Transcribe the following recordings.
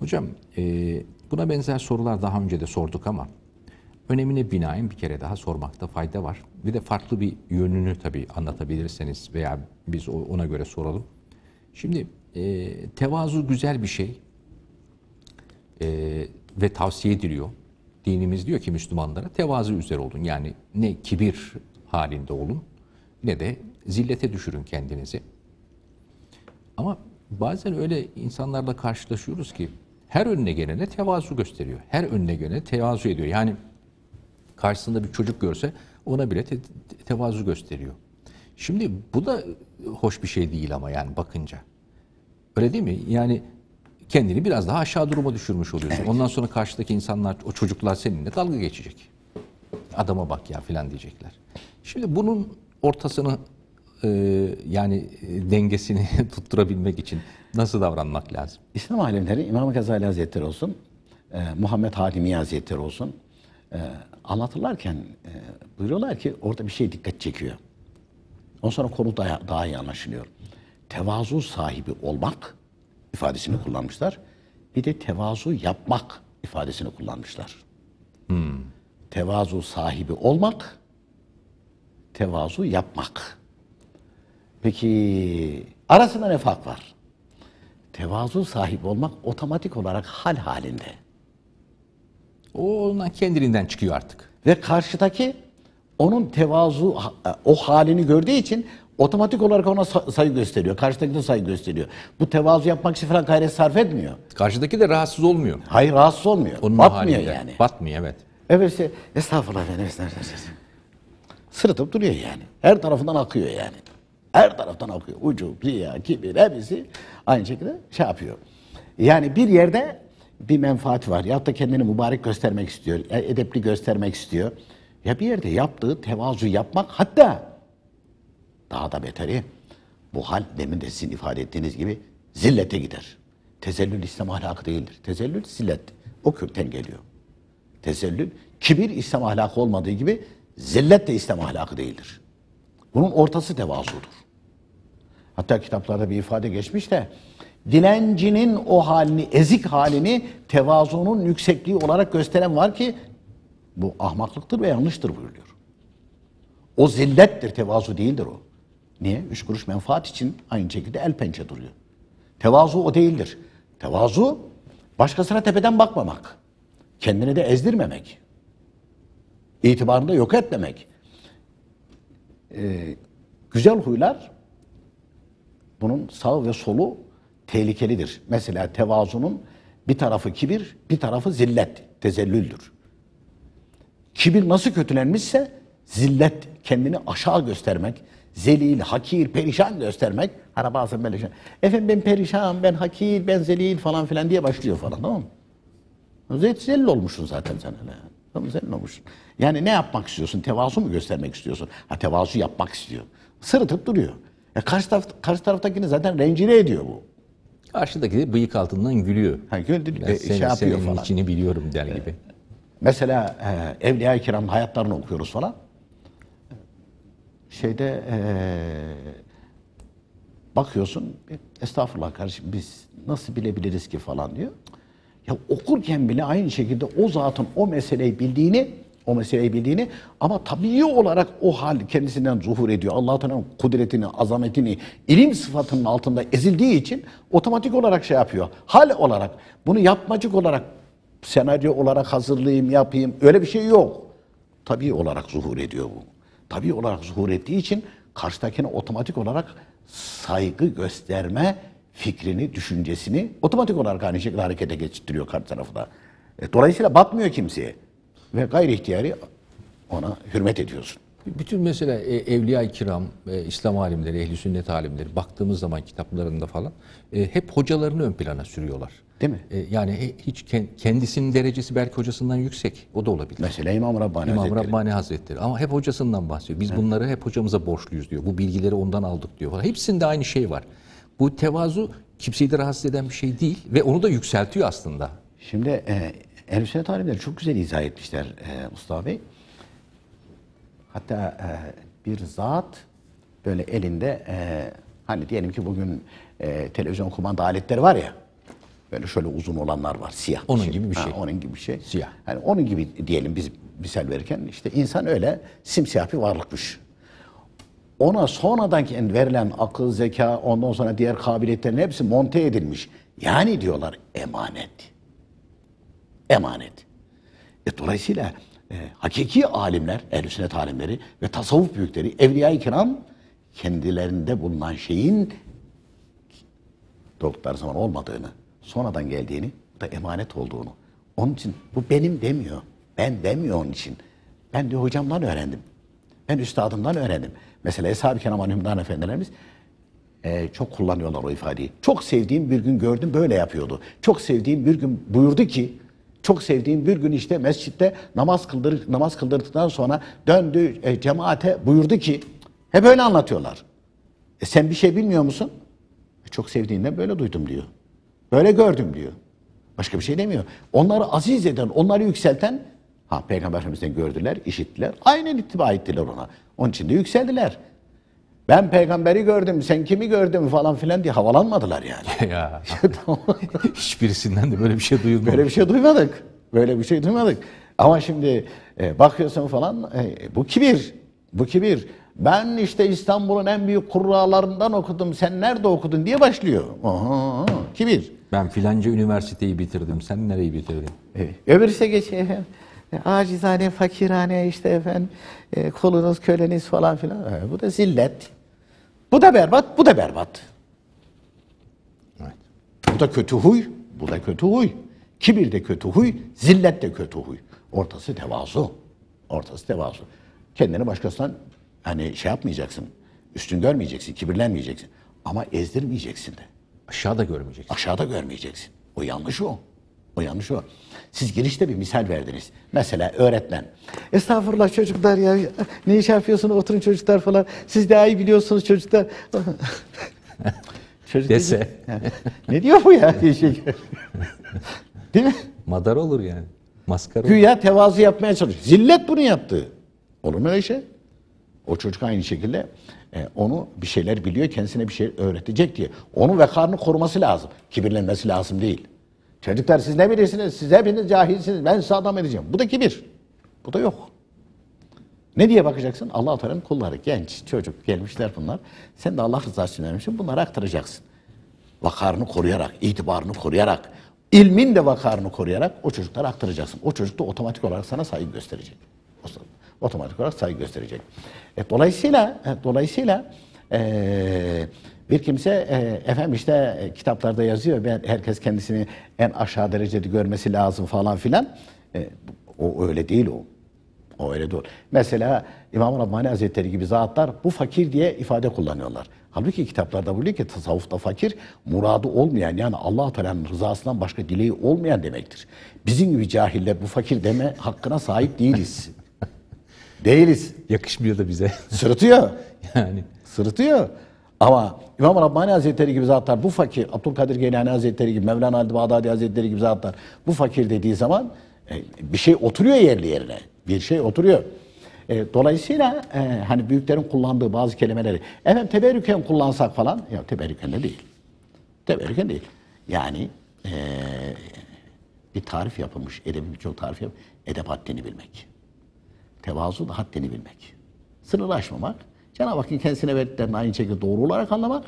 Hocam e, buna benzer sorular daha önce de sorduk ama önemine binaen bir kere daha sormakta fayda var. Bir de farklı bir yönünü tabii anlatabilirseniz veya biz ona göre soralım. Şimdi e, tevazu güzel bir şey e, ve tavsiye ediliyor. Dinimiz diyor ki Müslümanlara tevazu üzere olun. Yani ne kibir halinde olun ne de zillete düşürün kendinizi. Ama bazen öyle insanlarla karşılaşıyoruz ki her önüne gelene tevazu gösteriyor. Her önüne gelene tevazu ediyor. Yani karşısında bir çocuk görse ona bile te tevazu gösteriyor. Şimdi bu da hoş bir şey değil ama yani bakınca. Öyle değil mi? Yani kendini biraz daha aşağı duruma düşürmüş oluyorsun. Evet. Ondan sonra karşıdaki insanlar, o çocuklar seninle dalga geçecek. Adama bak ya filan diyecekler. Şimdi bunun ortasını e, yani e, dengesini tutturabilmek için nasıl davranmak lazım? İslam alemleri İmam Gazali Hazretleri olsun, e, Muhammed Halimi Hazretleri olsun anlatırlarken e, buyuruyorlar ki orada bir şey dikkat çekiyor. Ondan sonra konu daha, daha iyi anlaşılıyor. Tevazu sahibi olmak ifadesini kullanmışlar. Bir de tevazu yapmak ifadesini kullanmışlar. Hmm. Tevazu sahibi olmak, tevazu yapmak. Peki arasında ne fark var? Tevazu sahip olmak otomatik olarak hal halinde. O ondan kendiliğinden çıkıyor artık. Ve karşıdaki onun tevazu e, o halini gördüğü için otomatik olarak ona saygı gösteriyor. Karşıdaki de saygı gösteriyor. Bu tevazu yapmak için falan gayret sarf etmiyor. Karşıdaki de rahatsız olmuyor. Hayır rahatsız olmuyor. Onun Batmıyor halinde. yani. Batmıyor evet. Evet işte estağfurullah efendim. Estağfurullah. Sırıtıp duruyor yani. Her tarafından akıyor yani. Her taraftan akıyor. Ucu, riya, kibir hepsi aynı şekilde şey yapıyor. Yani bir yerde bir menfaat var. Ya da kendini mübarek göstermek istiyor. E, edepli göstermek istiyor. Ya bir yerde yaptığı tevazu yapmak hatta daha da beteri bu hal demin de sizin ifade ettiğiniz gibi zillete gider. Tezellül İslam ahlakı değildir. Tezellül zillet. O kürten geliyor. Tezellül kibir İslam ahlakı olmadığı gibi zillet de İslam ahlakı değildir. Bunun ortası tevazudur. Hatta kitaplarda bir ifade geçmiş de dilencinin o halini, ezik halini tevazunun yüksekliği olarak gösteren var ki bu ahmaklıktır ve yanlıştır buyuruyor. O zillettir, tevazu değildir o. Niye? Üç kuruş menfaat için aynı şekilde el pençe duruyor. Tevazu o değildir. Tevazu başkasına tepeden bakmamak. Kendini de ezdirmemek. İtibarını da yok etmemek e, güzel huylar bunun sağ ve solu tehlikelidir. Mesela tevazunun bir tarafı kibir, bir tarafı zillet, tezellüldür. Kibir nasıl kötülenmişse zillet, kendini aşağı göstermek, zelil, hakir, perişan göstermek. Hani bazen böyle şey. Efendim ben perişan, ben hakir, ben zelil falan filan diye başlıyor falan tamam mı? Zellil olmuşsun zaten sen öyle yani. Tamam sen ne olmuşsun? Yani ne yapmak istiyorsun? Tevazu mu göstermek istiyorsun? Ha tevazu yapmak istiyor. Sırıtıp duruyor. Ya karşı, taraf, karşı taraftakini zaten rencide ediyor bu. Karşıdaki de bıyık altından gülüyor. Ha, güldü, ben e, şey senin, şey yapıyor senin falan. içini biliyorum der e, gibi. Mesela e, Evliya-i Kiram hayatlarını okuyoruz falan. Şeyde e, bakıyorsun e, estağfurullah kardeşim biz nasıl bilebiliriz ki falan diyor. Ya okurken bile aynı şekilde o zatın o meseleyi bildiğini o meseleyi bildiğini ama tabii olarak o hal kendisinden zuhur ediyor. Allah Teala'nın kudretini, azametini, ilim sıfatının altında ezildiği için otomatik olarak şey yapıyor. Hal olarak bunu yapmacık olarak senaryo olarak hazırlayayım, yapayım öyle bir şey yok. Tabii olarak zuhur ediyor bu. Tabii olarak zuhur ettiği için karşıdakine otomatik olarak saygı gösterme fikrini, düşüncesini otomatik olarak aynı şekilde harekete geçirtiyor karşı tarafı da. E, dolayısıyla batmıyor kimseye. Ve gayri ihtiyari ona hürmet ediyorsun. Bütün mesela e, Evliya-i Kiram, e, İslam alimleri, ehli sünnet alimleri baktığımız zaman kitaplarında falan e, hep hocalarını ön plana sürüyorlar. Değil mi? E, yani hiç kendisinin derecesi belki hocasından yüksek. O da olabilir. Mesela İmam Rabbani İmam Hazretleri. Rabbani Hazretleri. Ama hep hocasından bahsediyor. Biz evet. bunları hep hocamıza borçluyuz diyor. Bu bilgileri ondan aldık diyor. Hepsinde aynı şey var. Bu tevazu kimseyi de rahatsız eden bir şey değil ve onu da yükseltiyor aslında. Şimdi e, Ehl-i Sünnet alimleri çok güzel izah etmişler e, Mustafa Bey. Hatta e, bir zat böyle elinde e, hani diyelim ki bugün e, televizyon kumanda aletleri var ya. Böyle şöyle uzun olanlar var siyah. Onun şey. gibi bir şey. Ha, onun gibi bir şey. Siyah. Hani onun gibi diyelim biz misal verirken işte insan öyle simsiyah bir varlıkmış ona sonradan verilen akıl, zeka, ondan sonra diğer kabiliyetlerin hepsi monte edilmiş. Yani diyorlar emanet. Emanet. E, dolayısıyla e, hakiki alimler, ehl-i sünnet alimleri ve tasavvuf büyükleri, evliya-i kiram kendilerinde bulunan şeyin doğdukları zaman olmadığını, sonradan geldiğini, bu da emanet olduğunu. Onun için bu benim demiyor. Ben demiyor onun için. Ben de hocamdan öğrendim. Ben üstadımdan öğrendim. Mesela Eshab-ı Kiram Efendilerimiz e, çok kullanıyorlar o ifadeyi. Çok sevdiğim bir gün gördüm böyle yapıyordu. Çok sevdiğim bir gün buyurdu ki çok sevdiğim bir gün işte mescitte namaz kıldır namaz kıldırdıktan sonra döndü e, cemaate buyurdu ki hep öyle anlatıyorlar. E sen bir şey bilmiyor musun? E, çok sevdiğinden böyle duydum diyor. Böyle gördüm diyor. Başka bir şey demiyor. Onları aziz eden, onları yükselten ha peygamberimizden gördüler, işittiler. Aynen ittiba ettiler ona. Onun için de yükseldiler. Ben peygamberi gördüm, sen kimi gördün falan filan diye havalanmadılar yani. ya. Hiçbirisinden de böyle bir şey duyulmadı. Böyle bir şey duymadık. Böyle bir şey duymadık. Ama şimdi e, bakıyorsun falan e, bu kibir. Bu kibir. Ben işte İstanbul'un en büyük kurralarından okudum. Sen nerede okudun diye başlıyor. Aha, kibir. Ben filanca üniversiteyi bitirdim. Sen nereyi bitirdin? Evet. Öbürsü geç şey, acizane, fakirane işte efendim e, kolunuz, köleniz falan filan. E, bu da zillet. Bu da berbat, bu da berbat. Evet. Bu da kötü huy, bu da kötü huy. Kibir de kötü huy, zillet de kötü huy. Ortası tevazu. Ortası tevazu. Kendini başkasından hani şey yapmayacaksın. Üstün görmeyeceksin, kibirlenmeyeceksin. Ama ezdirmeyeceksin de. Aşağıda görmeyeceksin. Aşağıda görmeyeceksin. O yanlış o. O yanlış o. Siz girişte bir misal verdiniz. Mesela öğretmen. Estağfurullah çocuklar ya ne iş yapıyorsunuz oturun çocuklar falan. Siz daha iyi biliyorsunuz çocuklar. Çocuk Dese. ne diyor bu ya? Şey değil mi? Madar olur yani. Maskara olur. Güya tevazu yapmaya çalışıyor. Zillet bunu yaptı. Olur mu öyle şey? O çocuk aynı şekilde e, onu bir şeyler biliyor, kendisine bir şey öğretecek diye. Onu ve karnı koruması lazım. Kibirlenmesi lazım değil. Çocuklar siz ne bilirsiniz? Siz hepiniz cahilsiniz. Ben size adam edeceğim. Bu da kibir. Bu da yok. Ne diye bakacaksın? Allah Teala'nın kulları, genç, çocuk gelmişler bunlar. Sen de Allah rızası için vermişsin. Bunları aktaracaksın. Vakarını koruyarak, itibarını koruyarak, ilmin de vakarını koruyarak o çocuklara aktaracaksın. O çocuk da otomatik olarak sana saygı gösterecek. Otomatik olarak saygı gösterecek. E, dolayısıyla e, dolayısıyla e, bir kimse e, efendim işte e, kitaplarda yazıyor ben herkes kendisini en aşağı derecede görmesi lazım falan filan. E, o öyle değil o. O öyle değil. Mesela İmam Rabbani Hazretleri gibi zatlar bu fakir diye ifade kullanıyorlar. Halbuki kitaplarda buyuruyor ki tasavvufta fakir muradı olmayan yani allah Teala'nın rızasından başka dileği olmayan demektir. Bizim gibi cahiller bu fakir deme hakkına sahip değiliz. değiliz. Yakışmıyor da bize. Sırıtıyor. yani. Sırıtıyor. Ama İmam Rabbani Hazretleri gibi zatlar bu fakir, Abdülkadir Geylani Hazretleri gibi, Mevlana Ali Bağdadi Hazretleri gibi zatlar bu fakir dediği zaman e, bir şey oturuyor yerli yerine. Bir şey oturuyor. E, dolayısıyla e, hani büyüklerin kullandığı bazı kelimeleri efendim teberrüken kullansak falan ya teberrüken de değil. Teberrüken değil. Yani e, bir tarif yapılmış, edebin birçok tarif yapılmış. Edep haddini bilmek. Tevazu da haddini bilmek. Sınırlaşmamak, Cenab-ı Hakk'ın kendisine verdiklerini aynı şekilde doğru olarak anlamak,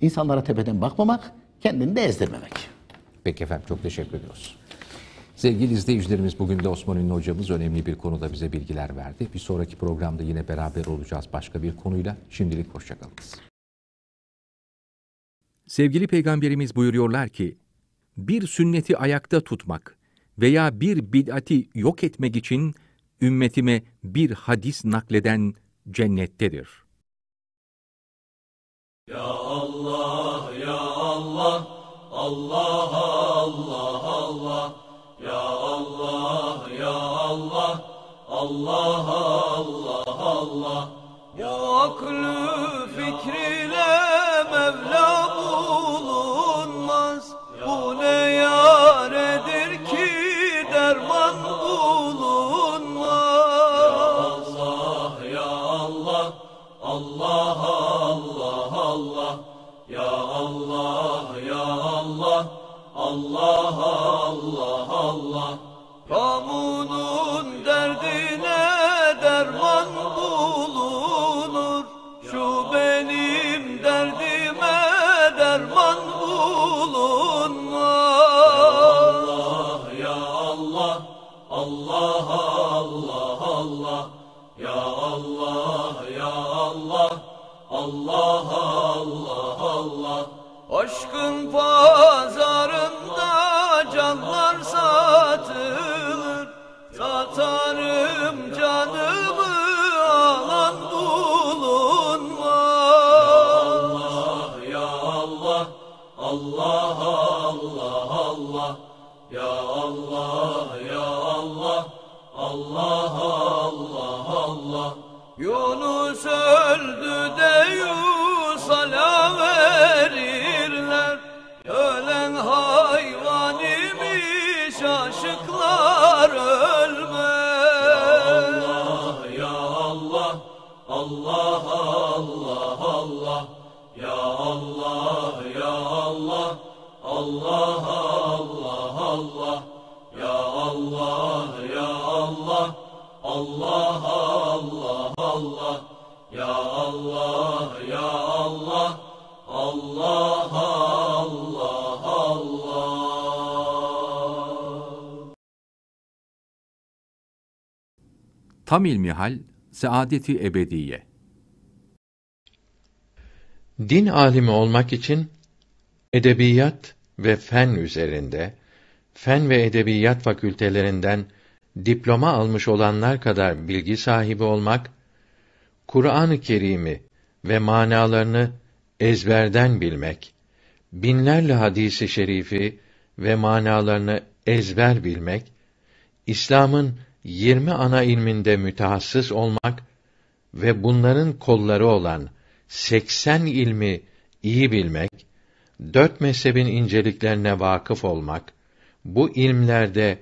insanlara tepeden bakmamak, kendini de ezdirmemek. Peki efendim çok teşekkür ediyoruz. Sevgili izleyicilerimiz bugün de Osman Ünlü hocamız önemli bir konuda bize bilgiler verdi. Bir sonraki programda yine beraber olacağız başka bir konuyla. Şimdilik hoşçakalınız. Sevgili peygamberimiz buyuruyorlar ki, bir sünneti ayakta tutmak veya bir bid'ati yok etmek için ümmetime bir hadis nakleden cennettedir. Ya Allah, ya Allah, Allah, Allah, Allah, ya Allah, ya Allah, Allah, Allah, Allah, ya aklü fikriler. Kamunun derdine derman bulunur Şu benim derdime derman bulunmaz Ya Allah, Ya Allah, Allah, Allah, Allah Ya Allah, Ya Allah, Allah, Allah, Allah Aşkın pazarın Yunus Tam ilmihal, saadeti ebediye. Din alimi olmak için edebiyat ve fen üzerinde fen ve edebiyat fakültelerinden diploma almış olanlar kadar bilgi sahibi olmak, Kur'an-ı Kerim'i ve manalarını ezberden bilmek, binlerle hadisi şerifi ve manalarını ezber bilmek, İslam'ın Yirmi ana ilminde mütehassıs olmak ve bunların kolları olan seksen ilmi iyi bilmek, dört mezhebin inceliklerine vakıf olmak, bu ilmlerde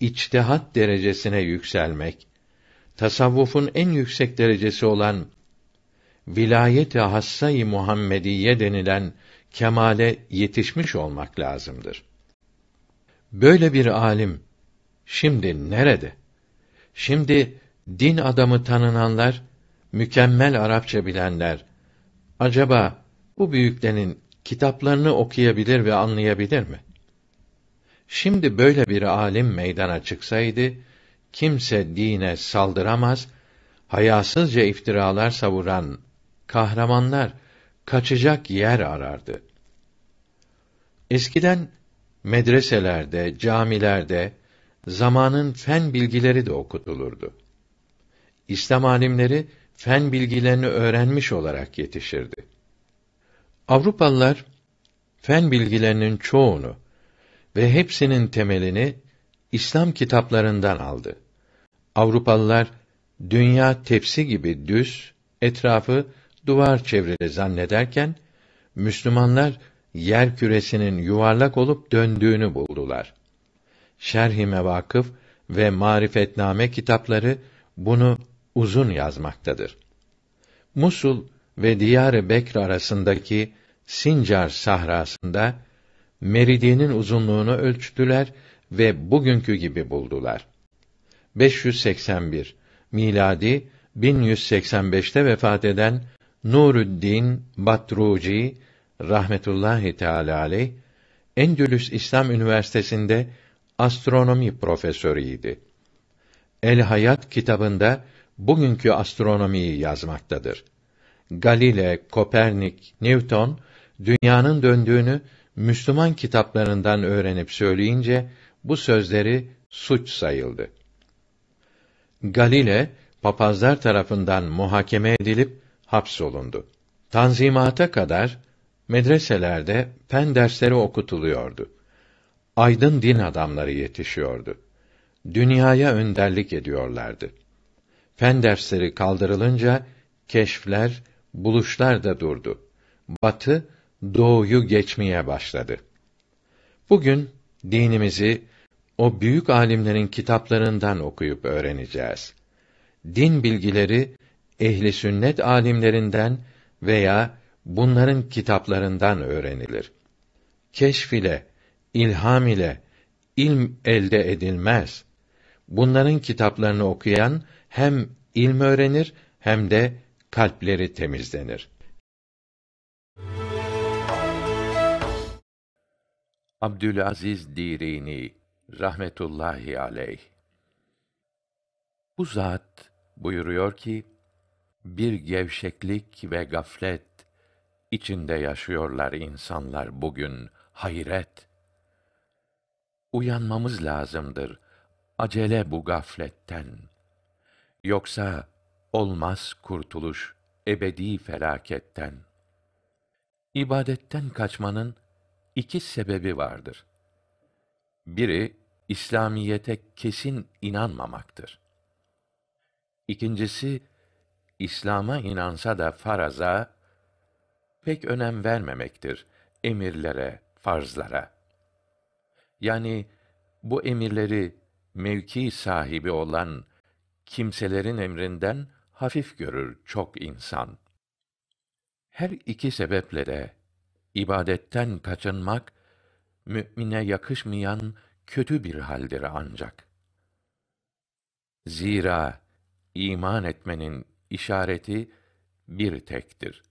içtihat derecesine yükselmek, tasavvufun en yüksek derecesi olan vilayet-i hassa-i Muhammediye denilen kemale yetişmiş olmak lazımdır. Böyle bir alim şimdi nerede? Şimdi din adamı tanınanlar, mükemmel Arapça bilenler. Acaba bu büyüklerin kitaplarını okuyabilir ve anlayabilir mi? Şimdi böyle bir alim meydana çıksaydı, kimse dine saldıramaz, hayasızca iftiralar savuran kahramanlar kaçacak yer arardı. Eskiden medreselerde, camilerde, zamanın fen bilgileri de okutulurdu. İslam alimleri fen bilgilerini öğrenmiş olarak yetişirdi. Avrupalılar fen bilgilerinin çoğunu ve hepsinin temelini İslam kitaplarından aldı. Avrupalılar dünya tepsi gibi düz, etrafı duvar çevrili zannederken Müslümanlar yer küresinin yuvarlak olup döndüğünü buldular. Şerh-i Mevâkıf ve Marifetname kitapları bunu uzun yazmaktadır. Musul ve Diyar-ı Bekr arasındaki Sincar sahrasında meridyenin uzunluğunu ölçtüler ve bugünkü gibi buldular. 581 miladi 1185'te vefat eden Nuruddin Batruci rahmetullahi teala aleyh Endülüs İslam Üniversitesi'nde astronomi profesörüydi. El Hayat kitabında bugünkü astronomiyi yazmaktadır. Galile, Kopernik, Newton dünyanın döndüğünü Müslüman kitaplarından öğrenip söyleyince bu sözleri suç sayıldı. Galile papazlar tarafından muhakeme edilip hapsolundu. Tanzimata kadar medreselerde fen dersleri okutuluyordu aydın din adamları yetişiyordu. Dünyaya önderlik ediyorlardı. Fen dersleri kaldırılınca keşfler, buluşlar da durdu. Batı doğuyu geçmeye başladı. Bugün dinimizi o büyük alimlerin kitaplarından okuyup öğreneceğiz. Din bilgileri ehli sünnet alimlerinden veya bunların kitaplarından öğrenilir. Keşf ile ilham ile ilm elde edilmez. Bunların kitaplarını okuyan hem ilm öğrenir hem de kalpleri temizlenir. Abdülaziz Dirini rahmetullahi aleyh. Bu zat buyuruyor ki bir gevşeklik ve gaflet içinde yaşıyorlar insanlar bugün hayret uyanmamız lazımdır. Acele bu gafletten. Yoksa olmaz kurtuluş ebedi felaketten. İbadetten kaçmanın iki sebebi vardır. Biri İslamiyete kesin inanmamaktır. İkincisi İslam'a inansa da faraza pek önem vermemektir emirlere, farzlara yani bu emirleri mevki sahibi olan kimselerin emrinden hafif görür çok insan. Her iki sebeple de ibadetten kaçınmak mümine yakışmayan kötü bir haldir ancak. Zira iman etmenin işareti bir tektir.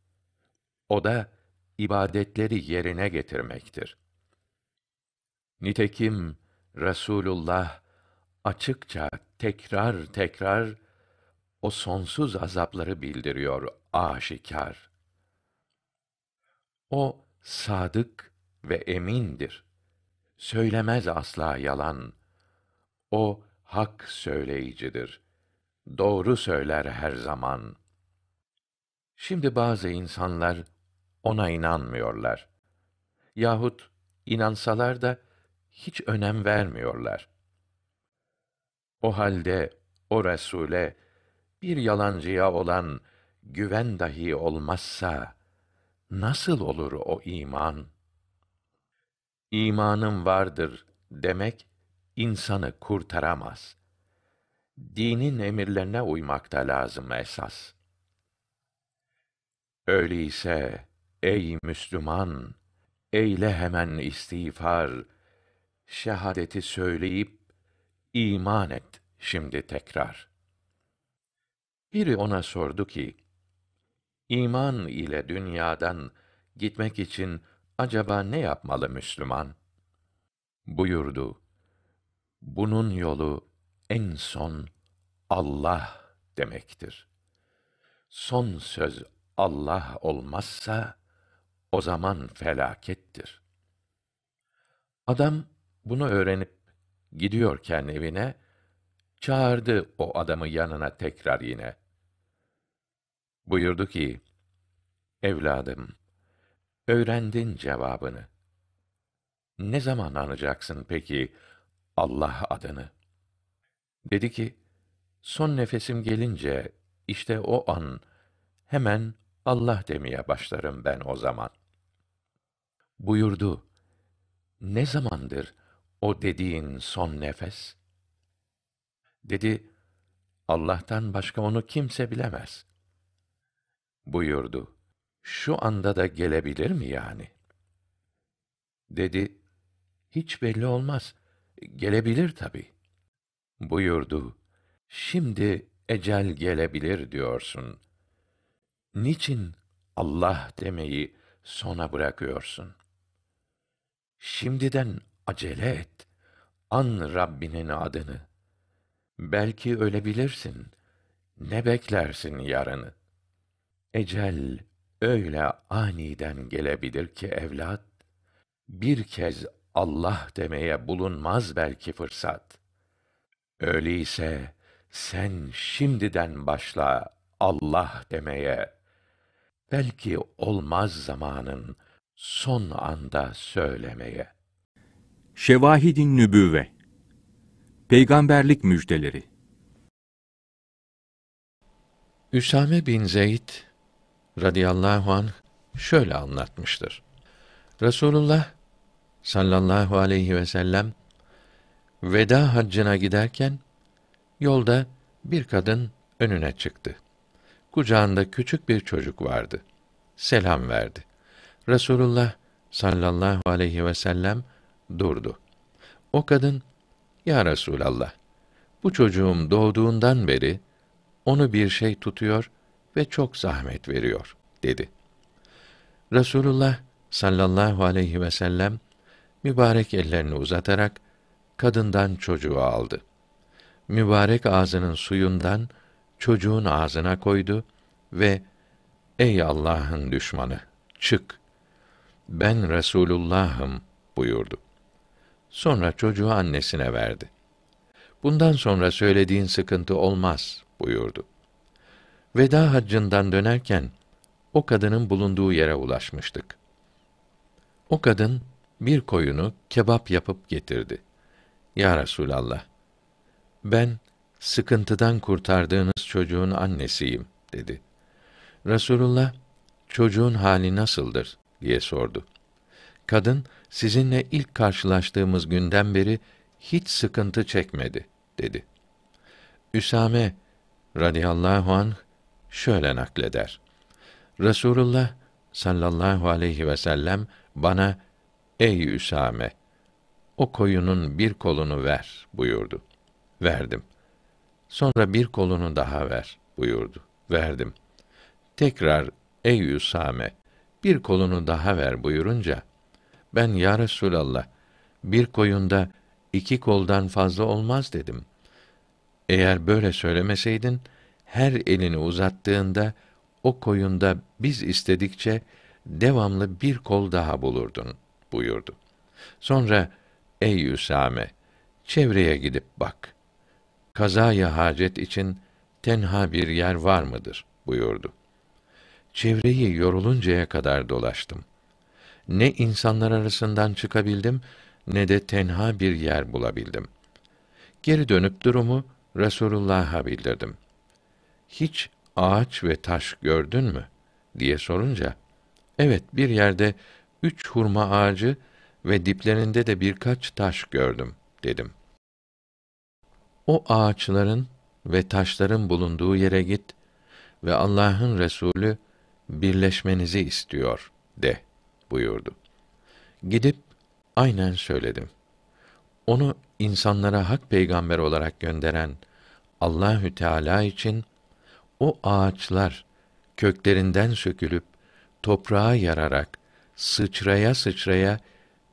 O da ibadetleri yerine getirmektir. Nitekim Resulullah açıkça tekrar tekrar o sonsuz azapları bildiriyor aşikar. O sadık ve emindir. Söylemez asla yalan. O hak söyleyicidir. Doğru söyler her zaman. Şimdi bazı insanlar ona inanmıyorlar. Yahut inansalar da hiç önem vermiyorlar. O halde o Resule bir yalancıya olan güven dahi olmazsa nasıl olur o iman? İmanım vardır demek insanı kurtaramaz. Dinin emirlerine uymak da lazım esas. Öyleyse ey Müslüman eyle hemen istiğfar, şehadeti söyleyip iman et şimdi tekrar. Biri ona sordu ki, iman ile dünyadan gitmek için acaba ne yapmalı Müslüman? Buyurdu, bunun yolu en son Allah demektir. Son söz Allah olmazsa, o zaman felakettir. Adam bunu öğrenip gidiyorken evine çağırdı o adamı yanına tekrar yine. Buyurdu ki: Evladım, öğrendin cevabını. Ne zaman anacaksın peki Allah adını? Dedi ki: Son nefesim gelince işte o an hemen Allah demeye başlarım ben o zaman. Buyurdu: Ne zamandır o dediğin son nefes? Dedi, Allah'tan başka onu kimse bilemez. Buyurdu, şu anda da gelebilir mi yani? Dedi, hiç belli olmaz, gelebilir tabi Buyurdu, şimdi ecel gelebilir diyorsun. Niçin Allah demeyi sona bırakıyorsun? Şimdiden acele et. An Rabbinin adını. Belki ölebilirsin. Ne beklersin yarını? Ecel öyle aniden gelebilir ki evlat, bir kez Allah demeye bulunmaz belki fırsat. Öyleyse sen şimdiden başla Allah demeye. Belki olmaz zamanın son anda söylemeye. Şevahidin Nübüvve Peygamberlik Müjdeleri Üsame bin Zeyd radıyallahu an şöyle anlatmıştır. Resulullah sallallahu aleyhi ve sellem veda haccına giderken yolda bir kadın önüne çıktı. Kucağında küçük bir çocuk vardı. Selam verdi. Resulullah sallallahu aleyhi ve sellem durdu. O kadın, Ya Resûlallah, bu çocuğum doğduğundan beri, onu bir şey tutuyor ve çok zahmet veriyor, dedi. Resulullah sallallahu aleyhi ve sellem, mübarek ellerini uzatarak, kadından çocuğu aldı. Mübarek ağzının suyundan, çocuğun ağzına koydu ve, Ey Allah'ın düşmanı! Çık! Ben Resulullah'ım buyurdu. Sonra çocuğu annesine verdi. Bundan sonra söylediğin sıkıntı olmaz buyurdu. Veda haccından dönerken o kadının bulunduğu yere ulaşmıştık. O kadın bir koyunu kebap yapıp getirdi. Ya Resulallah, ben sıkıntıdan kurtardığınız çocuğun annesiyim dedi. Resulullah çocuğun hali nasıldır diye sordu. Kadın, sizinle ilk karşılaştığımız günden beri hiç sıkıntı çekmedi, dedi. Üsame radıyallahu anh şöyle nakleder. Resulullah sallallahu aleyhi ve sellem bana ey Üsame o koyunun bir kolunu ver buyurdu. Verdim. Sonra bir kolunu daha ver buyurdu. Verdim. Tekrar ey Üsame bir kolunu daha ver buyurunca ben ya Resulallah, bir koyunda iki koldan fazla olmaz dedim. Eğer böyle söylemeseydin, her elini uzattığında o koyunda biz istedikçe devamlı bir kol daha bulurdun buyurdu. Sonra ey Üsame, çevreye gidip bak. Kazaya hacet için tenha bir yer var mıdır buyurdu. Çevreyi yoruluncaya kadar dolaştım.'' ne insanlar arasından çıkabildim ne de tenha bir yer bulabildim. Geri dönüp durumu Resulullah'a bildirdim. Hiç ağaç ve taş gördün mü diye sorunca evet bir yerde üç hurma ağacı ve diplerinde de birkaç taş gördüm dedim. O ağaçların ve taşların bulunduğu yere git ve Allah'ın Resulü birleşmenizi istiyor de.'' buyurdu. Gidip aynen söyledim. Onu insanlara hak peygamber olarak gönderen Allahü Teala için o ağaçlar köklerinden sökülüp toprağa yararak sıçraya sıçraya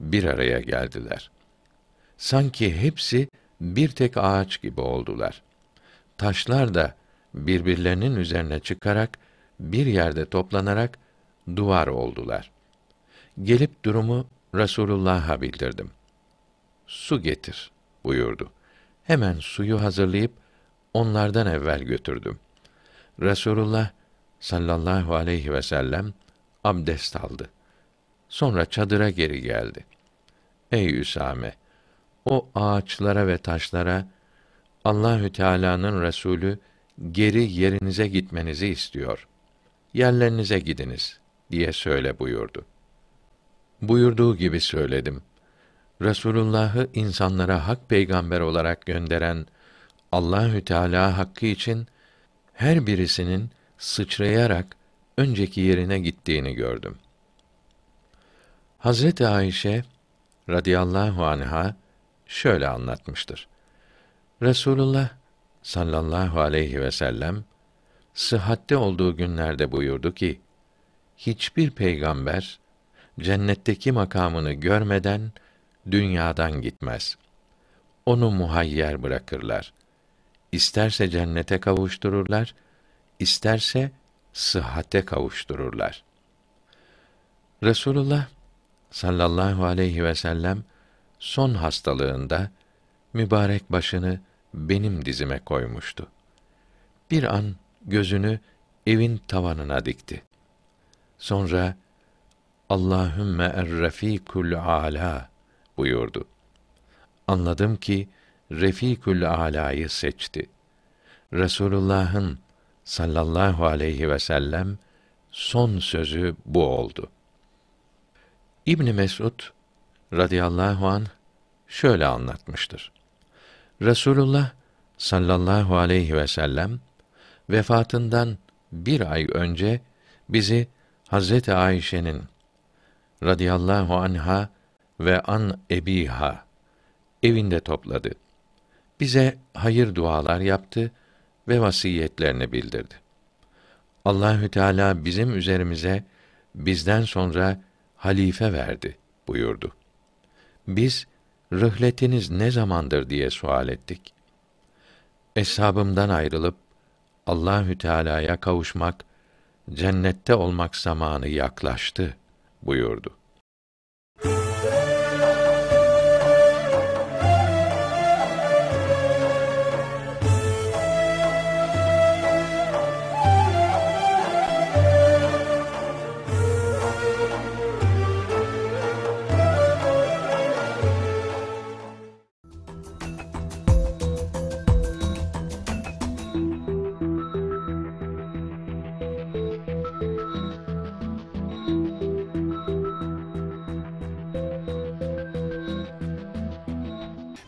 bir araya geldiler. Sanki hepsi bir tek ağaç gibi oldular. Taşlar da birbirlerinin üzerine çıkarak bir yerde toplanarak duvar oldular. Gelip durumu Resulullah'a bildirdim. Su getir buyurdu. Hemen suyu hazırlayıp onlardan evvel götürdüm. Resulullah sallallahu aleyhi ve sellem abdest aldı. Sonra çadıra geri geldi. Ey Üsame, o ağaçlara ve taşlara Allahü Teala'nın Resulü geri yerinize gitmenizi istiyor. Yerlerinize gidiniz diye söyle buyurdu buyurduğu gibi söyledim. Resulullah'ı insanlara hak peygamber olarak gönderen Allahü Teala hakkı için her birisinin sıçrayarak önceki yerine gittiğini gördüm. Hazreti Ayşe radıyallahu anha şöyle anlatmıştır. Resulullah sallallahu aleyhi ve sellem sıhhatte olduğu günlerde buyurdu ki: Hiçbir peygamber cennetteki makamını görmeden dünyadan gitmez. Onu muhayyer bırakırlar. İsterse cennete kavuştururlar, isterse sıhhate kavuştururlar. Resulullah sallallahu aleyhi ve sellem son hastalığında mübarek başını benim dizime koymuştu. Bir an gözünü evin tavanına dikti. Sonra Allahümme errefikül ala buyurdu. Anladım ki Refikül Ala'yı seçti. Resulullah'ın sallallahu aleyhi ve sellem son sözü bu oldu. İbn Mesud radıyallahu an şöyle anlatmıştır. Resulullah sallallahu aleyhi ve sellem vefatından bir ay önce bizi Hazreti Ayşe'nin radıyallahu anha ve an ebiha evinde topladı. Bize hayır dualar yaptı ve vasiyetlerini bildirdi. Allahü Teala bizim üzerimize bizden sonra halife verdi buyurdu. Biz rıhletiniz ne zamandır diye sual ettik. Eshabımdan ayrılıp Allahü Teala'ya kavuşmak, cennette olmak zamanı yaklaştı buyurdu.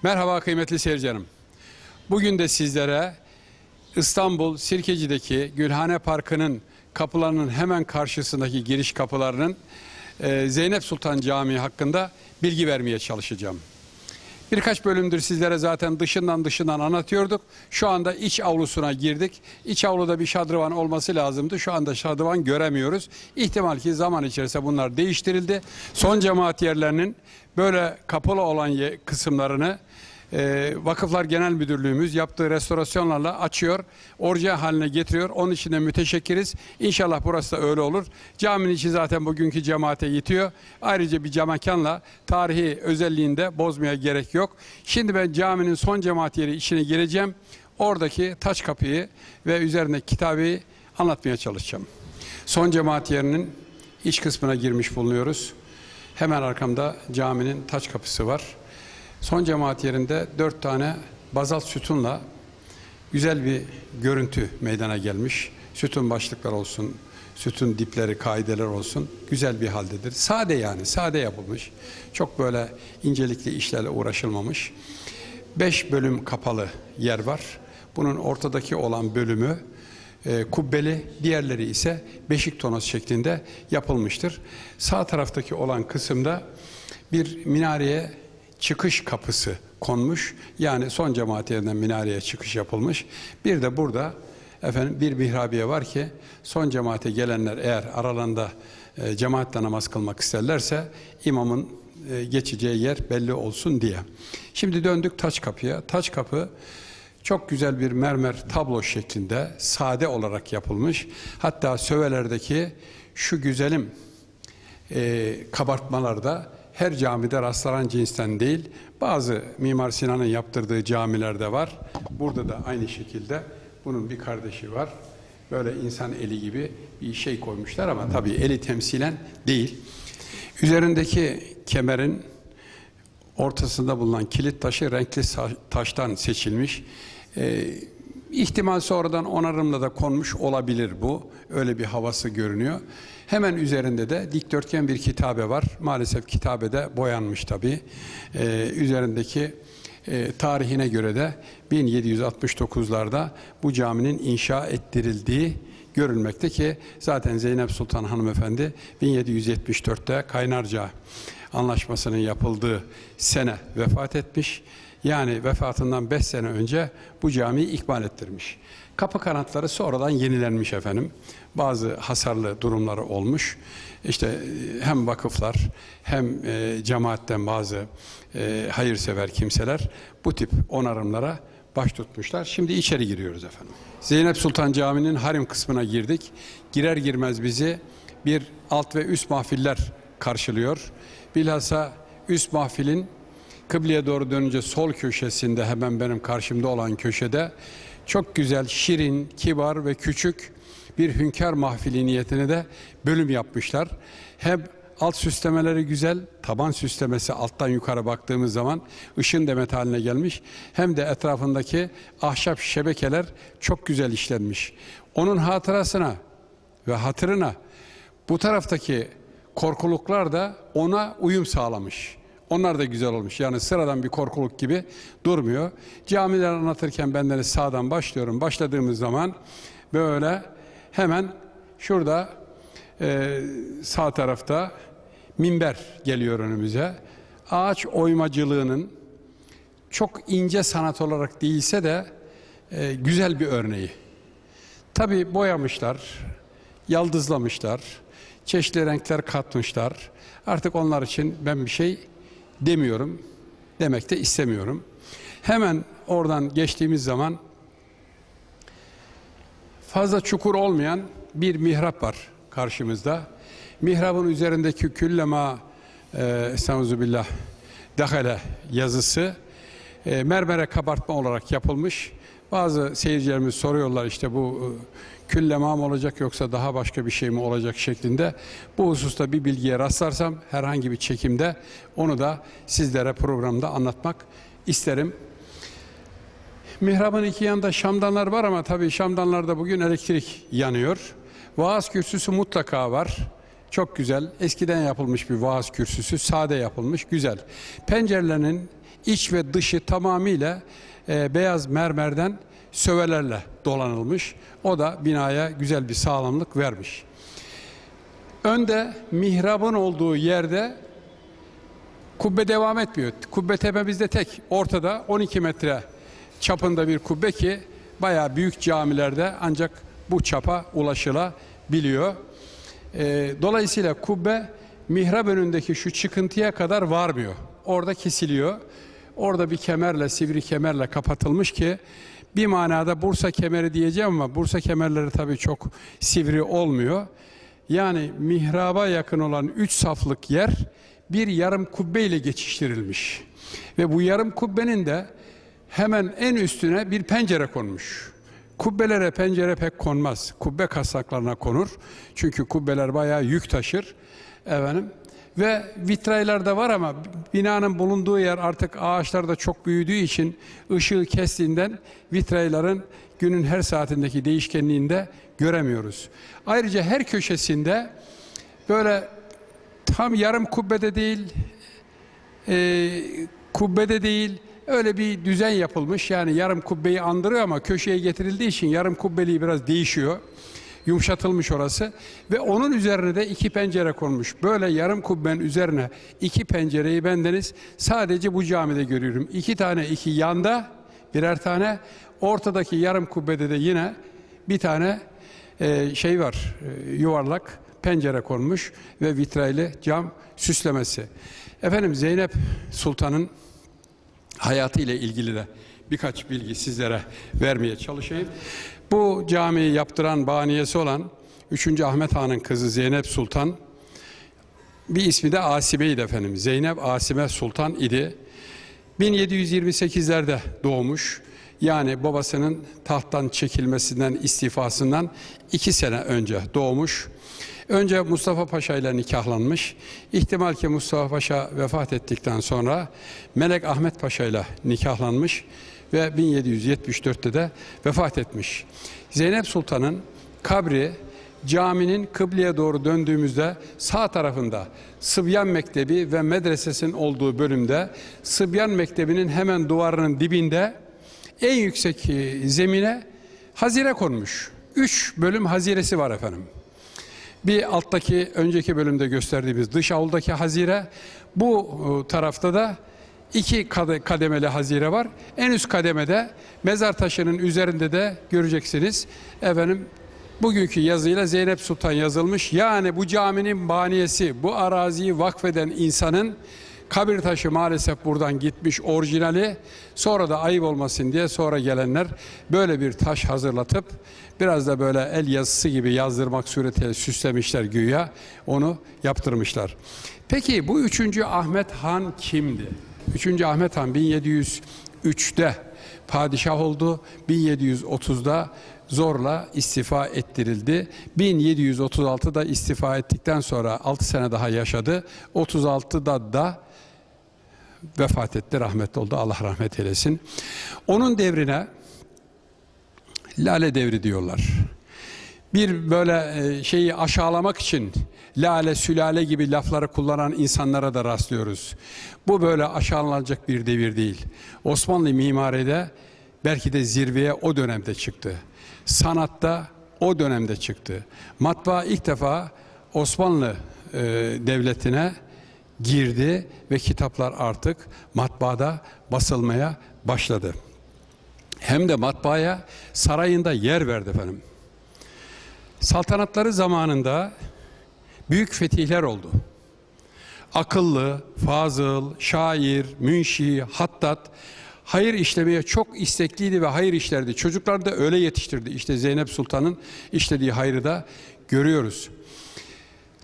Merhaba kıymetli seyircilerim. Bugün de sizlere İstanbul Sirkeci'deki Gülhane Parkı'nın kapılarının hemen karşısındaki giriş kapılarının e, Zeynep Sultan Camii hakkında bilgi vermeye çalışacağım. Birkaç bölümdür sizlere zaten dışından dışından anlatıyorduk. Şu anda iç avlusuna girdik. İç avluda bir şadırvan olması lazımdı. Şu anda şadırvan göremiyoruz. İhtimal ki zaman içerisinde bunlar değiştirildi. Son cemaat yerlerinin böyle kapalı olan kısımlarını ee, Vakıflar Genel Müdürlüğümüz yaptığı restorasyonlarla açıyor, orca haline getiriyor. Onun için de müteşekkiriz. İnşallah burası da öyle olur. Caminin içi zaten bugünkü cemaate yetiyor. Ayrıca bir camakanla tarihi özelliğinde bozmaya gerek yok. Şimdi ben caminin son cemaat yeri içine gireceğim. Oradaki taş kapıyı ve üzerindeki kitabı anlatmaya çalışacağım. Son cemaat yerinin iç kısmına girmiş bulunuyoruz. Hemen arkamda caminin taç kapısı var. Son cemaat yerinde dört tane bazalt sütunla güzel bir görüntü meydana gelmiş. Sütun başlıklar olsun, sütun dipleri, kaideler olsun güzel bir haldedir. Sade yani, sade yapılmış. Çok böyle incelikli işlerle uğraşılmamış. Beş bölüm kapalı yer var. Bunun ortadaki olan bölümü e, kubbeli, diğerleri ise beşik tonos şeklinde yapılmıştır. Sağ taraftaki olan kısımda bir minareye çıkış kapısı konmuş. Yani son cemaat yerinden minareye çıkış yapılmış. Bir de burada efendim bir mihrabiye var ki son cemaate gelenler eğer aralarında e, cemaatle namaz kılmak isterlerse imamın e, geçeceği yer belli olsun diye. Şimdi döndük taç kapıya. Taç kapı çok güzel bir mermer tablo şeklinde sade olarak yapılmış. Hatta sövelerdeki şu güzelim e, kabartmalarda her camide rastlanan cinsten değil. Bazı Mimar Sinan'ın yaptırdığı camilerde var. Burada da aynı şekilde bunun bir kardeşi var. Böyle insan eli gibi bir şey koymuşlar ama tabii eli temsilen değil. Üzerindeki kemerin ortasında bulunan kilit taşı renkli taştan seçilmiş. Ee, ihtimal sonradan onarımla da konmuş olabilir bu. Öyle bir havası görünüyor. Hemen üzerinde de dikdörtgen bir kitabe var. Maalesef kitabede boyanmış tabii. Ee, üzerindeki e, tarihine göre de 1769'larda bu caminin inşa ettirildiği görülmekte ki zaten Zeynep Sultan hanımefendi 1774'te Kaynarca anlaşmasının yapıldığı sene vefat etmiş. Yani vefatından 5 sene önce bu camiyi ikmal ettirmiş. Kapı kanatları sonradan yenilenmiş efendim. Bazı hasarlı durumları olmuş. İşte e, hem vakıflar hem e, cemaatten bazı e, hayırsever kimseler bu tip onarımlara baş tutmuşlar. Şimdi içeri giriyoruz efendim. Zeynep Sultan Camii'nin harim kısmına girdik. Girer girmez bizi bir alt ve üst mahfiller karşılıyor. Bilhassa üst mahfilin kıbleye doğru dönünce sol köşesinde hemen benim karşımda olan köşede çok güzel, şirin, kibar ve küçük bir hünkâr mahfili niyetine de bölüm yapmışlar. Hem alt süslemeleri güzel, taban süslemesi alttan yukarı baktığımız zaman ışın demet haline gelmiş. Hem de etrafındaki ahşap şebekeler çok güzel işlenmiş. Onun hatırasına ve hatırına bu taraftaki korkuluklar da ona uyum sağlamış. Onlar da güzel olmuş. Yani sıradan bir korkuluk gibi durmuyor. Camiler anlatırken benden sağdan başlıyorum. Başladığımız zaman böyle hemen şurada e, sağ tarafta minber geliyor önümüze. Ağaç oymacılığının çok ince sanat olarak değilse de e, güzel bir örneği. Tabi boyamışlar, yaldızlamışlar, çeşitli renkler katmışlar. Artık onlar için ben bir şey demiyorum. Demek de istemiyorum. Hemen oradan geçtiğimiz zaman fazla çukur olmayan bir mihrap var karşımızda. Mihrabın üzerindeki küllema e, estağfirullah dahale yazısı e, mermere kabartma olarak yapılmış. Bazı seyircilerimiz soruyorlar işte bu e, küllema mı olacak yoksa daha başka bir şey mi olacak şeklinde. Bu hususta bir bilgiye rastlarsam herhangi bir çekimde onu da sizlere programda anlatmak isterim. Mihrabın iki yanında şamdanlar var ama tabii şamdanlarda bugün elektrik yanıyor. Vaaz kürsüsü mutlaka var. Çok güzel. Eskiden yapılmış bir vaaz kürsüsü. Sade yapılmış. Güzel. Pencerelerinin iç ve dışı tamamıyla e, beyaz mermerden sövelerle dolanılmış. O da binaya güzel bir sağlamlık vermiş. Önde mihrabın olduğu yerde kubbe devam etmiyor. Kubbe tepemizde tek. Ortada 12 metre çapında bir kubbe ki baya büyük camilerde ancak bu çapa ulaşılabiliyor. E, dolayısıyla kubbe mihrab önündeki şu çıkıntıya kadar varmıyor. Orada kesiliyor orada bir kemerle, sivri kemerle kapatılmış ki bir manada Bursa kemeri diyeceğim ama Bursa kemerleri tabii çok sivri olmuyor. Yani mihraba yakın olan üç saflık yer bir yarım kubbe ile geçiştirilmiş. Ve bu yarım kubbenin de hemen en üstüne bir pencere konmuş. Kubbelere pencere pek konmaz. Kubbe kasaklarına konur. Çünkü kubbeler bayağı yük taşır. Efendim ve vitraylar da var ama binanın bulunduğu yer artık ağaçlar da çok büyüdüğü için ışığı kestiğinden vitrayların günün her saatindeki değişkenliğinde göremiyoruz. Ayrıca her köşesinde böyle tam yarım kubbede değil, e, kubbede değil, öyle bir düzen yapılmış. Yani yarım kubbeyi andırıyor ama köşeye getirildiği için yarım kubbeliği biraz değişiyor. Yumuşatılmış orası ve onun üzerine de iki pencere konmuş. Böyle yarım kubbenin üzerine iki pencereyi bendeniz sadece bu camide görüyorum. İki tane iki yanda birer tane ortadaki yarım kubbede de yine bir tane e, şey var e, yuvarlak pencere konmuş ve vitraylı cam süslemesi. Efendim Zeynep Sultan'ın hayatı ile ilgili de birkaç bilgi sizlere vermeye çalışayım. Bu camiyi yaptıran baniyesi olan 3. Ahmet Han'ın kızı Zeynep Sultan bir ismi de Asibe'ydi efendim. Zeynep Asime Sultan idi. 1728'lerde doğmuş. Yani babasının tahttan çekilmesinden, istifasından iki sene önce doğmuş. Önce Mustafa Paşa ile nikahlanmış. İhtimal ki Mustafa Paşa vefat ettikten sonra Melek Ahmet Paşa ile nikahlanmış ve 1774'te de vefat etmiş. Zeynep Sultan'ın kabri caminin kıbleye doğru döndüğümüzde sağ tarafında Sıbyan Mektebi ve medresesinin olduğu bölümde Sıbyan Mektebi'nin hemen duvarının dibinde en yüksek e, zemine hazire konmuş. Üç bölüm haziresi var efendim. Bir alttaki önceki bölümde gösterdiğimiz dış avuldaki hazire, bu e, tarafta da iki kademeli hazire var. En üst kademede mezar taşının üzerinde de göreceksiniz. Efendim bugünkü yazıyla Zeynep Sultan yazılmış. Yani bu caminin baniyesi, bu araziyi vakfeden insanın kabir taşı maalesef buradan gitmiş orijinali. Sonra da ayıp olmasın diye sonra gelenler böyle bir taş hazırlatıp biraz da böyle el yazısı gibi yazdırmak suretiyle süslemişler güya. Onu yaptırmışlar. Peki bu üçüncü Ahmet Han kimdi? 3. Ahmet Han 1703'te padişah oldu. 1730'da zorla istifa ettirildi. 1736'da istifa ettikten sonra 6 sene daha yaşadı. 36'da da vefat etti, rahmetli oldu. Allah rahmet eylesin. Onun devrine Lale devri diyorlar bir böyle e, şeyi aşağılamak için lale sülale gibi lafları kullanan insanlara da rastlıyoruz. Bu böyle aşağılanacak bir devir değil. Osmanlı mimaride belki de zirveye o dönemde çıktı. Sanatta o dönemde çıktı. Matbaa ilk defa Osmanlı e, devletine girdi ve kitaplar artık matbaada basılmaya başladı. Hem de matbaaya sarayında yer verdi efendim. Saltanatları zamanında büyük fetihler oldu. Akıllı, fazıl, şair, münşi, hattat hayır işlemeye çok istekliydi ve hayır işlerdi. Çocuklar da öyle yetiştirdi. İşte Zeynep Sultan'ın işlediği hayrı da görüyoruz.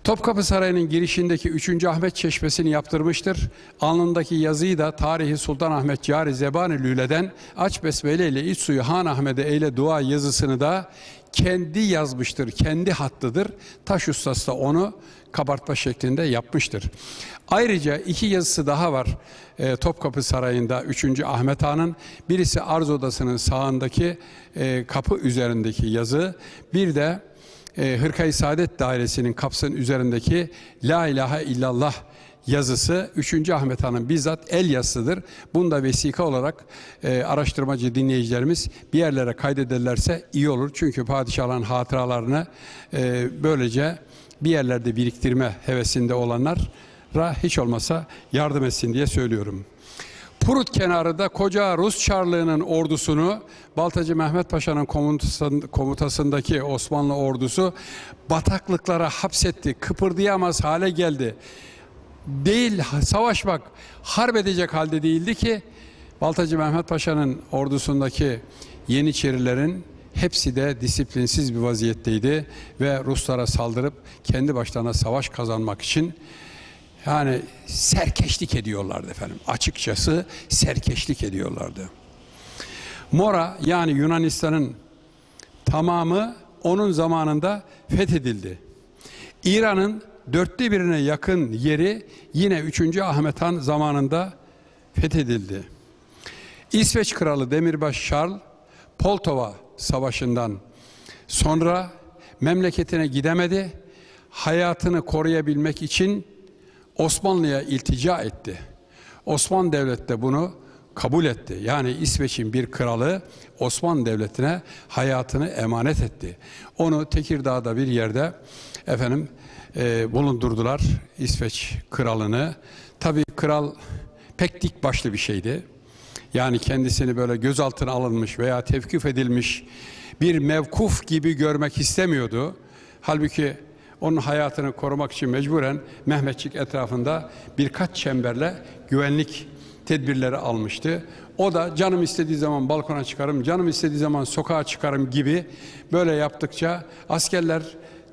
Topkapı Sarayı'nın girişindeki 3. Ahmet Çeşmesi'ni yaptırmıştır. Alnındaki yazıyı da tarihi Sultan Ahmet Cari Zebani Lüle'den aç besmele ile iç suyu Han Ahmet'e eyle dua yazısını da kendi yazmıştır, kendi hattıdır. Taş ustası da onu kabartma şeklinde yapmıştır. Ayrıca iki yazısı daha var e, Topkapı Sarayı'nda 3. Ahmet Han'ın. Birisi arz odasının sağındaki e, kapı üzerindeki yazı. Bir de e, Hırkayı Saadet Dairesi'nin kapsının üzerindeki La İlahe İllallah yazısı 3. Ahmet Han'ın bizzat el yazısıdır. Bunu da vesika olarak e, araştırmacı dinleyicilerimiz bir yerlere kaydederlerse iyi olur. Çünkü padişahların hatıralarını e, böylece bir yerlerde biriktirme hevesinde olanlara hiç olmasa yardım etsin diye söylüyorum. Purut kenarında koca Rus Çarlığı'nın ordusunu Baltacı Mehmet Paşa'nın komutasındaki Osmanlı ordusu bataklıklara hapsetti. Kıpırdayamaz hale geldi. Değil savaşmak, harp edecek halde değildi ki Baltacı Mehmet Paşa'nın ordusundaki Yeniçerilerin hepsi de disiplinsiz bir vaziyetteydi ve Ruslara saldırıp kendi başlarına savaş kazanmak için yani serkeşlik ediyorlardı efendim. Açıkçası serkeşlik ediyorlardı. Mora yani Yunanistan'ın tamamı onun zamanında fethedildi. İran'ın dörtte birine yakın yeri yine 3. Ahmet Han zamanında fethedildi. İsveç Kralı Demirbaş Şarl Poltova Savaşı'ndan sonra memleketine gidemedi. Hayatını koruyabilmek için Osmanlı'ya iltica etti. Osmanlı Devlet de bunu kabul etti. Yani İsveç'in bir kralı Osmanlı Devleti'ne hayatını emanet etti. Onu Tekirdağ'da bir yerde efendim e, bulundurdular İsveç kralını. Tabii kral pek dik başlı bir şeydi. Yani kendisini böyle gözaltına alınmış veya tevkif edilmiş bir mevkuf gibi görmek istemiyordu. Halbuki onun hayatını korumak için mecburen Mehmetçik etrafında birkaç çemberle güvenlik tedbirleri almıştı. O da canım istediği zaman balkona çıkarım, canım istediği zaman sokağa çıkarım gibi böyle yaptıkça askerler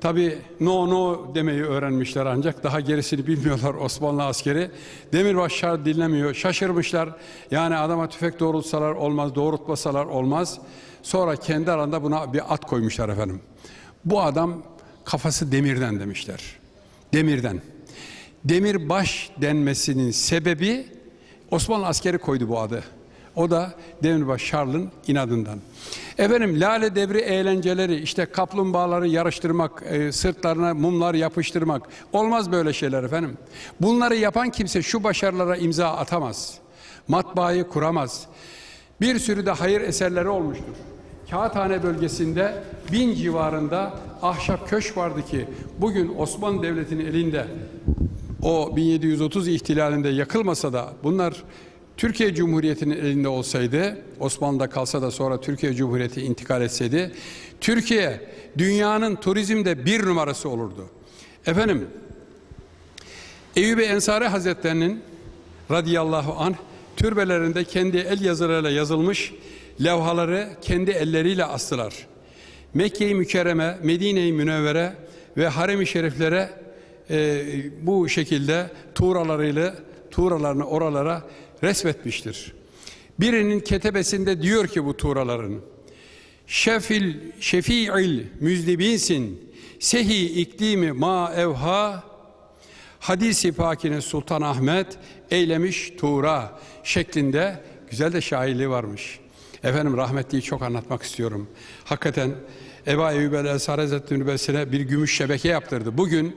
tabi no no demeyi öğrenmişler ancak daha gerisini bilmiyorlar Osmanlı askeri. Demirbaş şar dinlemiyor, şaşırmışlar. Yani adama tüfek doğrultsalar olmaz, doğrultmasalar olmaz. Sonra kendi aranda buna bir at koymuşlar efendim. Bu adam kafası demirden demişler. Demirden. Demirbaş denmesinin sebebi Osmanlı askeri koydu bu adı. O da Demirbaş Şarl'ın inadından. Efendim lale devri eğlenceleri, işte kaplumbağaları yarıştırmak, e, sırtlarına mumlar yapıştırmak. Olmaz böyle şeyler efendim. Bunları yapan kimse şu başarılara imza atamaz. Matbaayı kuramaz. Bir sürü de hayır eserleri olmuştur. Kağıthane bölgesinde bin civarında ahşap köşk vardı ki bugün Osmanlı Devleti'nin elinde o 1730 ihtilalinde yakılmasa da bunlar Türkiye Cumhuriyeti'nin elinde olsaydı, Osmanlı'da kalsa da sonra Türkiye Cumhuriyeti intikal etseydi, Türkiye dünyanın turizmde bir numarası olurdu. Efendim, Eyüp Ensari Hazretlerinin radıyallahu anh türbelerinde kendi el yazılarıyla yazılmış levhaları kendi elleriyle astılar. Mekke-i Mükerreme, Medine-i Münevvere ve Harem-i Şeriflere e, bu şekilde tuğralarıyla tuğralarını oralara resmetmiştir. Birinin ketebesinde diyor ki bu tuğraların Şefil şefi'il müzdibinsin sehi iklimi ma evha hadisi pakine Sultan Ahmet eylemiş tuğra şeklinde güzel de şairliği varmış. Efendim rahmetliyi çok anlatmak istiyorum. Hakikaten Eba Eyyub el Ensar Hazretleri Üniversitesi'ne bir gümüş şebeke yaptırdı. Bugün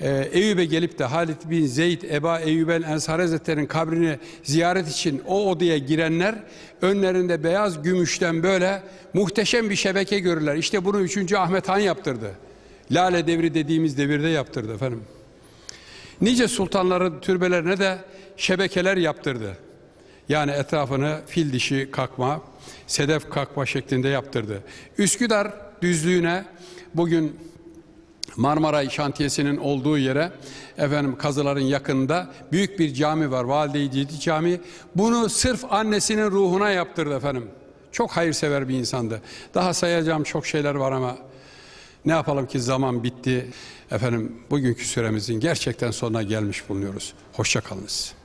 e, Eyüp'e gelip de Halid bin Zeyd, Eba Eyyub el Ensar Hazretleri'nin kabrini ziyaret için o odaya girenler önlerinde beyaz gümüşten böyle muhteşem bir şebeke görürler. İşte bunu 3. Ahmet Han yaptırdı. Lale devri dediğimiz devirde yaptırdı efendim. Nice sultanların türbelerine de şebekeler yaptırdı. Yani etrafını fil dişi kakma, sedef kakma şeklinde yaptırdı. Üsküdar düzlüğüne bugün Marmara şantiyesinin olduğu yere efendim kazıların yakında büyük bir cami var. valide Cidi Cami. Bunu sırf annesinin ruhuna yaptırdı efendim. Çok hayırsever bir insandı. Daha sayacağım çok şeyler var ama ne yapalım ki zaman bitti. Efendim bugünkü süremizin gerçekten sonuna gelmiş bulunuyoruz. Hoşça kalınız.